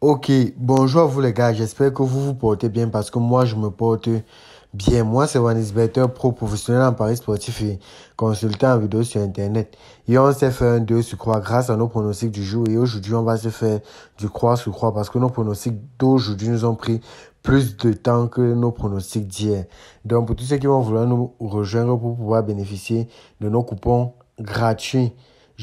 Ok, bonjour à vous les gars, j'espère que vous vous portez bien parce que moi je me porte bien. Moi c'est Vanis Better, pro professionnel en Paris sportif et consultant en vidéo sur internet. Et on s'est fait un 2 sur croix grâce à nos pronostics du jour et aujourd'hui on va se faire du croix sur croix parce que nos pronostics d'aujourd'hui nous ont pris plus de temps que nos pronostics d'hier. Donc pour tous ceux qui vont vouloir nous rejoindre pour pouvoir bénéficier de nos coupons gratuits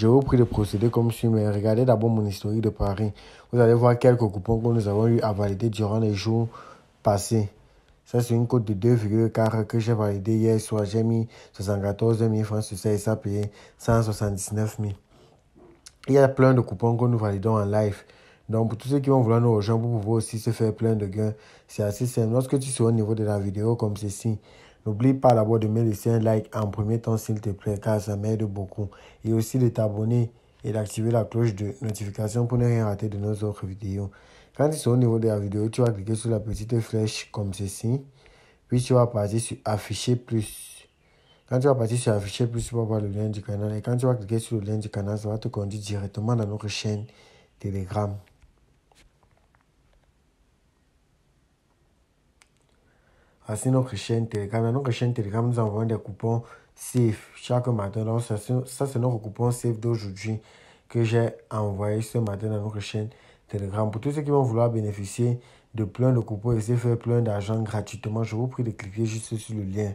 vous repris le procédé comme suit, mais regardez d'abord mon historique de Paris. Vous allez voir quelques coupons que nous avons eu à valider durant les jours passés. Ça, c'est une cote de 2,4 que j'ai validé hier soir. J'ai mis 74 000 francs sur ça et ça a payé 179 000. Il y a plein de coupons que nous validons en live. Donc, pour tous ceux qui vont vouloir nous rejoindre, vous pouvez aussi se faire plein de gains. C'est assez simple. Lorsque tu seras au niveau de la vidéo comme ceci, N'oublie pas d'abord de mettre un like en premier temps s'il te plaît car ça m'aide beaucoup. Et aussi de t'abonner et d'activer la cloche de notification pour ne rien rater de nos autres vidéos. Quand tu es au niveau de la vidéo, tu vas cliquer sur la petite flèche comme ceci. Puis tu vas passer sur afficher plus. Quand tu vas passer sur afficher plus, tu vas voir le lien du canal. Et quand tu vas cliquer sur le lien du canal, ça va te conduire directement dans notre chaîne Telegram. Ainsi, notre chaîne Telegram. Dans notre chaîne Telegram, nous envoyons des coupons safe chaque matin. Donc, ça, c'est notre coupon safe d'aujourd'hui que j'ai envoyé ce matin dans notre chaîne Telegram. Pour tous ceux qui vont vouloir bénéficier de plein de coupons et se faire plein d'argent gratuitement, je vous prie de cliquer juste sur le lien.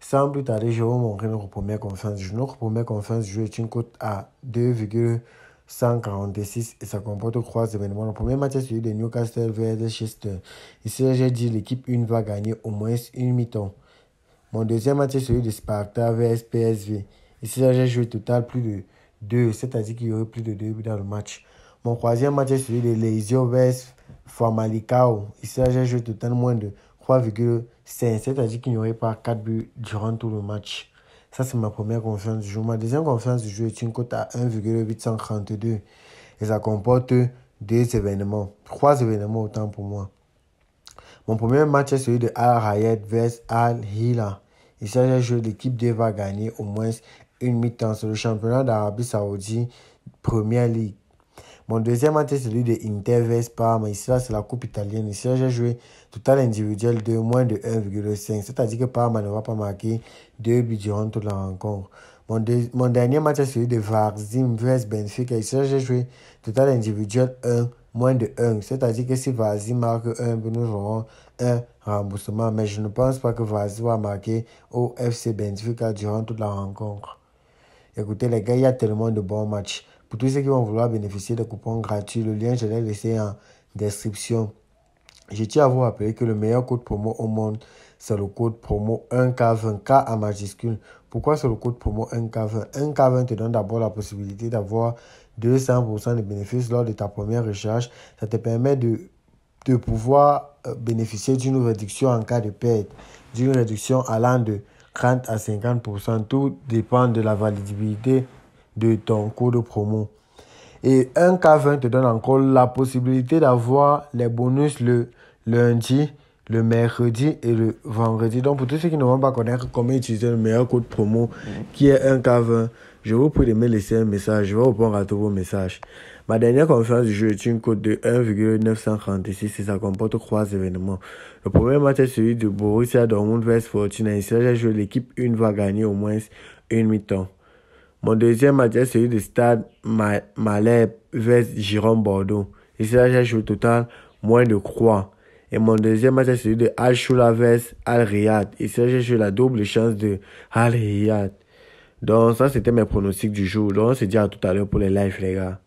Sans plus tarder, je vais vous montrer notre première conférence Notre première conférence du vais est une cote à 2,5 146 et ça comporte trois événements. Le premier match est celui de Newcastle vers Chester. Ici, j'ai dit l'équipe 1 va gagner au moins une mi-temps. Mon deuxième match est celui de Sparta vers PSV. Ici, j'ai joué total plus de 2, c'est-à-dire qu'il y aurait plus de 2 buts dans le match. Mon troisième match est celui de Lazio vers Famalicao. Ici, j'ai joué total moins de 3,5, c'est-à-dire qu'il n'y aurait pas 4 buts durant tout le match. Ça, c'est ma première conférence du jour. Ma deuxième conférence du jour est une cote à 1,832 et ça comporte deux événements, trois événements autant pour moi. Mon premier match est celui de Al Hayat vs Al Hila. Il s'agit d'un jeu l'équipe 2 va gagner au moins une mi-temps sur le championnat d'Arabie Saoudite Première ligue. Mon deuxième match est celui de Inter vs Parma. ici c'est la coupe italienne. Ici j'ai joué total individuel de moins de 1,5. C'est-à-dire que Parma ne va pas marquer deux buts durant toute la rencontre. Mon, dernier match est celui de Varzim vs Benfica. Ici j'ai joué total individuel 1, moins de 1. C'est-à-dire que si Varzim marque 1, nous aurons un remboursement. Mais je ne pense pas que Varzim va marquer au FC Benfica durant toute la rencontre. Écoutez les gars, il y a tellement de bons matchs. Pour tous ceux qui vont vouloir bénéficier de coupons gratuits, le lien, je l'ai laissé en description. Je tiens à vous rappeler que le meilleur code promo au monde, c'est le code promo 1K20, K en majuscule. Pourquoi c'est le code promo 1K20 1K20 te donne d'abord la possibilité d'avoir 200% de bénéfices lors de ta première recherche. Ça te permet de, de pouvoir euh, bénéficier d'une réduction en cas de perte, d'une réduction allant de 30 à 50%. Tout dépend de la validité de ton code promo. Et 1K20 te donne encore la possibilité d'avoir les bonus le lundi, le mercredi et le vendredi. Donc, pour tous ceux qui ne vont pas connaître comment utiliser le meilleur code promo qui est 1K20, je vous prie de me laisser un message. Je vais répondre à tous vos messages. Ma dernière conférence du jeu est une cote de 1,936 et ça comporte trois événements. Le premier match est celui de Borussia Dortmund vs Fortuna. ici j'ai joué l'équipe une va gagner au moins une mi-temps. Mon deuxième match est celui de Stade Malherbe vs Jérôme Bordeaux. Ici, j'ai joué total moins de croix. Et mon deuxième match est celui de Al shula vs Al Riyad. Ici, j'ai joué la double chance de Al Riyad. Donc, ça, c'était mes pronostics du jour. Donc, on se dit à tout à l'heure pour les lives, les gars.